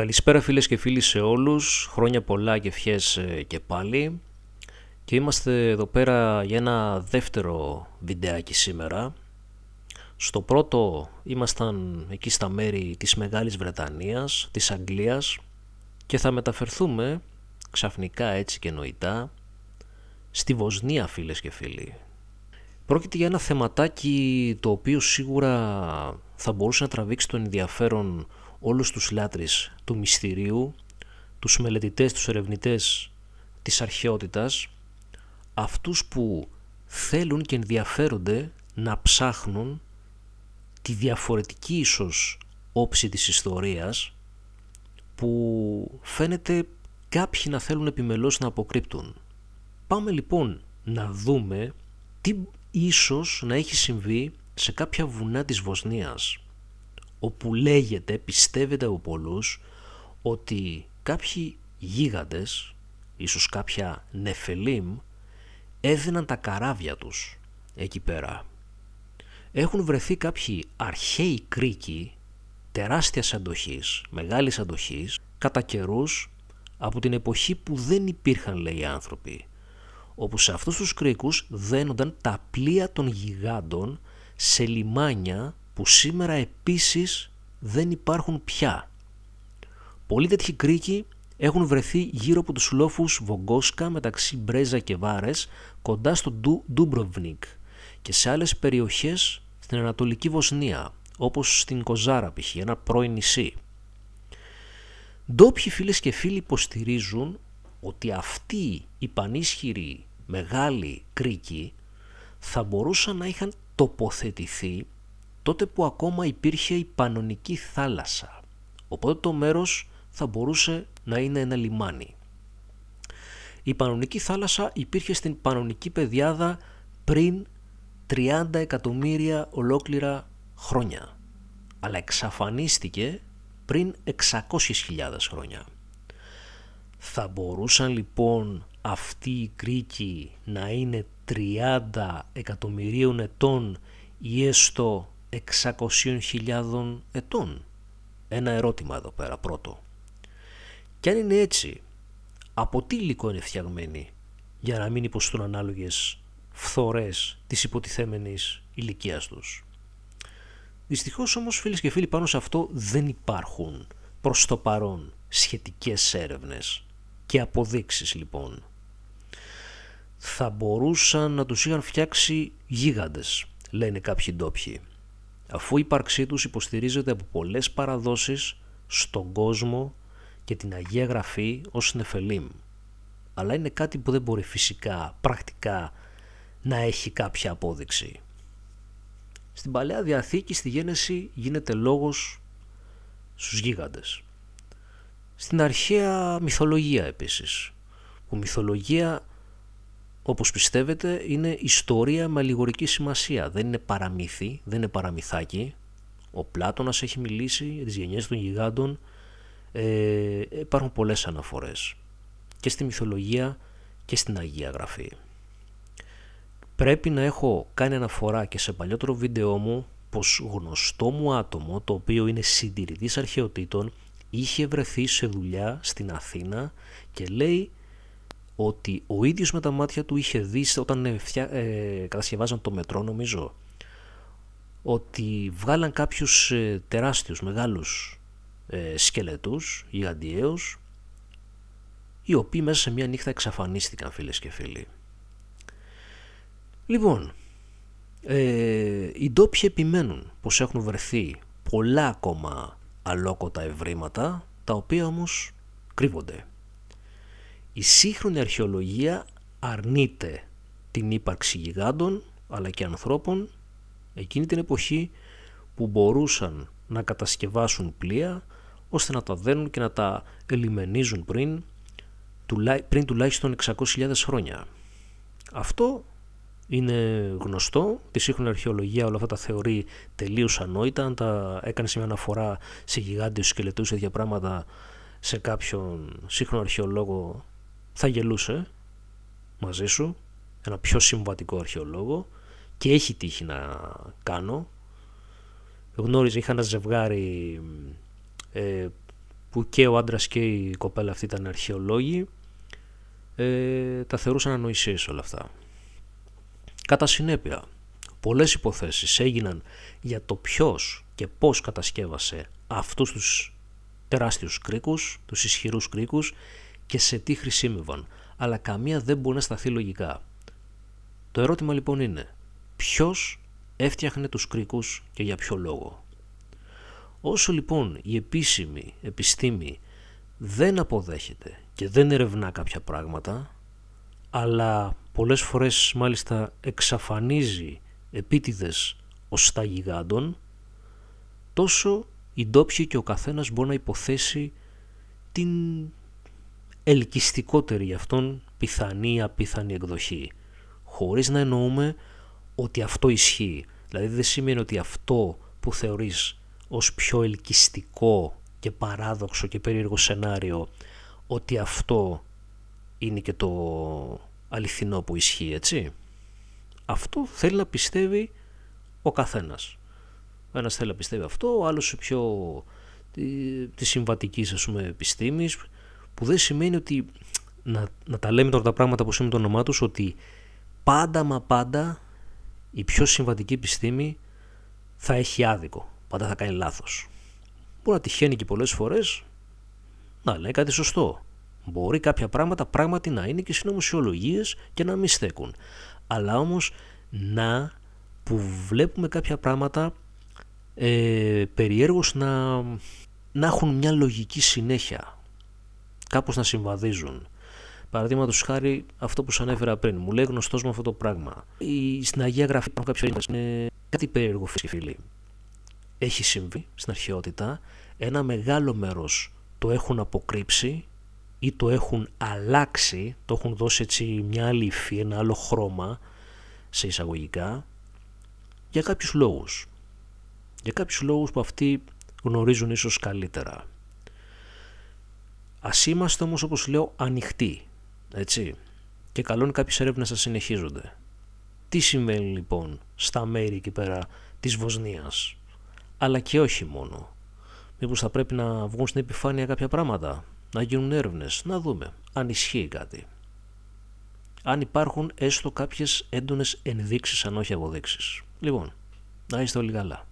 Καλησπέρα φίλες και φίλοι σε όλους, χρόνια πολλά και ευχές ε, και πάλι και είμαστε εδώ πέρα για ένα δεύτερο βιντεάκι σήμερα. Στο πρώτο ήμασταν εκεί στα μέρη της Μεγάλης Βρετανίας, της Αγγλίας και θα μεταφερθούμε ξαφνικά έτσι και νοητά στη Βοσνία φίλες και φίλοι. Πρόκειται για ένα θεματάκι το οποίο σίγουρα θα μπορούσε να τραβήξει τον ενδιαφέρον όλους τους λάτρεις του μυστηρίου, τους μελετητές, τους ερευνητές της αρχαιότητας, αυτούς που θέλουν και ενδιαφέρονται να ψάχνουν τη διαφορετική ίσως όψη της ιστορίας που φαίνεται κάποιοι να θέλουν επιμελώς να αποκρύπτουν. Πάμε λοιπόν να δούμε τι ίσως να έχει συμβεί σε κάποια βουνά της Βοσνίας όπου λέγεται, πιστεύεται από πολλούς, ότι κάποιοι γίγαντες, ίσως κάποια νεφελίμ, έδιναν τα καράβια τους εκεί πέρα. Έχουν βρεθεί κάποιοι αρχαίοι κρίκοι τεράστιας αντοχής, μεγάλης αντοχής, κατά καιρούς από την εποχή που δεν υπήρχαν λέει άνθρωποι, όπου σε αυτούς τους κρίκους δένονταν τα πλοία των γιγάντων σε λιμάνια που σήμερα επίσης δεν υπάρχουν πια. Πολλοί τέτοιοι κρίκοι έχουν βρεθεί γύρω από τους λόφους Βογκόσκα μεταξύ Μπρέζα και Βάρες κοντά στο Ντου, Ντούμπροβνικ και σε άλλες περιοχές στην Ανατολική Βοσνία όπως στην Κοζάρα π.χ. ένα πρώην νησί. Ντόπιοι φίλες και φίλοι υποστηρίζουν ότι αυτοί οι πανίσχυροι μεγάλοι κρίκοι θα μπορούσαν να είχαν τοποθετηθεί τότε που ακόμα υπήρχε η Πανονική θάλασσα, οπότε το μέρος θα μπορούσε να είναι ένα λιμάνι. Η Πανονική θάλασσα υπήρχε στην Πανονική πεδιάδα πριν 30 εκατομμύρια ολόκληρα χρόνια, αλλά εξαφανίστηκε πριν 600.000 χρόνια. Θα μπορούσαν λοιπόν αυτοί οι Κρίκοι να είναι 30 εκατομμυρίων ετών ή έστω 600.000 ετών. Ένα ερώτημα εδώ πέρα πρώτο. Και αν είναι έτσι, από τι υλικό είναι φτιαγμένοι για να μην υποστούν ανάλογες φθορές της υποτιθέμενης ηλικίας τους. Δυστυχώς όμως φίλες και φίλοι πάνω σε αυτό δεν υπάρχουν προς το παρόν σχετικές έρευνες και αποδείξεις λοιπόν. Θα μπορούσαν να τους είχαν φτιάξει γίγαντες, λένε κάποιοι ντόπιοι αφού η ύπαρξή τους υποστηρίζεται από πολλές παραδόσεις στον κόσμο και την Αγία Γραφή ως νεφελίμ. Αλλά είναι κάτι που δεν μπορεί φυσικά, πρακτικά, να έχει κάποια απόδειξη. Στην Παλαιά Διαθήκη, στη Γένεση, γίνεται λόγος στους γίγαντες. Στην αρχαία μυθολογία επίσης, που μυθολογία όπως πιστεύετε είναι ιστορία με αλληγορική σημασία. Δεν είναι παραμύθι, δεν είναι παραμυθάκι. Ο Πλάτωνας έχει μιλήσει για τις γενιές των γιγάντων. Ε, υπάρχουν πολλές αναφορές και στη μυθολογία και στην Αγία Γραφή. Πρέπει να έχω κάνει αναφορά και σε παλιότερο βίντεό μου πως γνωστό μου άτομο το οποίο είναι συντηρητής αρχαιοτήτων είχε βρεθεί σε δουλειά στην Αθήνα και λέει ότι ο ίδιος με τα μάτια του είχε δεις όταν ε, ε, κατασκευάζαν το μετρό νομίζω ότι βγάλαν κάποιους ε, τεράστιους μεγάλους ε, σκελετούς γιγαντιαίους οι οποίοι μέσα σε μια νύχτα εξαφανίστηκαν φίλες και φίλοι. Λοιπόν, ε, οι ντόπιοι επιμένουν πως έχουν βρεθεί πολλά ακόμα αλόκοτα ευρήματα τα οποία όμως κρύβονται. Η σύγχρονη αρχαιολογία αρνείται την ύπαρξη γιγάντων αλλά και ανθρώπων εκείνη την εποχή που μπορούσαν να κατασκευάσουν πλοία ώστε να τα δένουν και να τα ελιμενίζουν πριν, πριν τουλάχιστον 600.000 χρόνια. Αυτό είναι γνωστό, τη σύγχρονη αρχαιολογία όλα αυτά τα θεωρεί τελείως ανόητα, αν τα έκανε σε μια αναφορά σε γιγάντιους σκελετούς, τέτοια πράγματα σε κάποιον σύγχρονο αρχαιολόγο θα γελούσε μαζί σου, ένα πιο συμβατικό αρχαιολόγο και έχει τύχει να κάνω. Γνώριζε, είχα ένα ζευγάρι ε, που και ο άντρας και η κοπέλα αυτή ήταν αρχαιολόγοι. Ε, τα θεωρούσαν ανοησίες όλα αυτά. Κατά συνέπεια, πολλές υποθέσεις έγιναν για το ποιος και πώς κατασκεύασε αυτούς τους τεράστιους κρίκους, τους ισχυρούς κρίκους και σε τι χρησιμεύαν, αλλά καμία δεν μπορεί να σταθεί λογικά. Το ερώτημα λοιπόν είναι, ποιος έφτιαχνε τους κρίκους και για ποιο λόγο. Όσο λοιπόν η επίσημη επιστήμη δεν αποδέχεται και δεν ερευνά κάποια πράγματα, αλλά πολλές φορές μάλιστα εξαφανίζει επίτηδες ως τα γιγάντων, τόσο οι ντόπιοι και ο καθένας μπορεί να υποθέσει την ελκυστικότερη για αυτόν πιθανή απίθανη εκδοχή. Χωρίς να εννοούμε ότι αυτό ισχύει. Δηλαδή δεν σημαίνει ότι αυτό που θεωρείς ως πιο ελκυστικό και παράδοξο και περίεργο σενάριο ότι αυτό είναι και το αληθινό που ισχύει, έτσι. Αυτό θέλει να πιστεύει ο καθένας. Ο ένας θέλει να πιστεύει αυτό, ο άλλος πιο τη συμβατικής ας πούμε επιστήμης που δεν σημαίνει ότι να, τα λέμε τώρα τα πράγματα που είναι το όνομά τους ότι πάντα μα πάντα η πιο συμβατική επιστήμη θα έχει άδικο, πάντα θα κάνει λάθος. Μπορεί να τυχαίνει και πολλές φορές να λέει κάτι σωστό. Μπορεί κάποια πράγματα πράγματι να είναι και συνωμοσιολογίες και να μην στέκουν. Αλλά όμως να που βλέπουμε κάποια πράγματα ε, περιέργως να, να έχουν μια λογική συνέχεια κάπως να συμβαδίζουν. Παραδείγματος χάρη αυτό που σα ανέφερα πριν. Μου λέει γνωστός μου αυτό το πράγμα. Η, στην Αγία Γραφή κάποιο είναι κάτι περίεργο φίλοι. Έχει συμβεί στην αρχαιότητα. Ένα μεγάλο μέρος το έχουν αποκρύψει ή το έχουν αλλάξει, το έχουν δώσει έτσι μια άλλη υφή, ένα άλλο χρώμα σε εισαγωγικά για κάποιους λόγους. Για κάποιους λόγους που αυτοί γνωρίζουν ίσως καλύτερα. Ας είμαστε όμως όπως λέω ανοιχτοί, έτσι, και καλό είναι κάποιες έρευνες να συνεχίζονται. Τι συμβαίνει λοιπόν στα μέρη εκεί πέρα της Βοσνίας, αλλά και όχι μόνο. Μήπως θα πρέπει να βγουν στην επιφάνεια κάποια πράγματα, να γίνουν έρευνες, να δούμε αν ισχύει κάτι. Αν υπάρχουν έστω κάποιες έντονες ενδείξεις αν όχι αποδείξεις. Λοιπόν, να είστε όλοι καλά.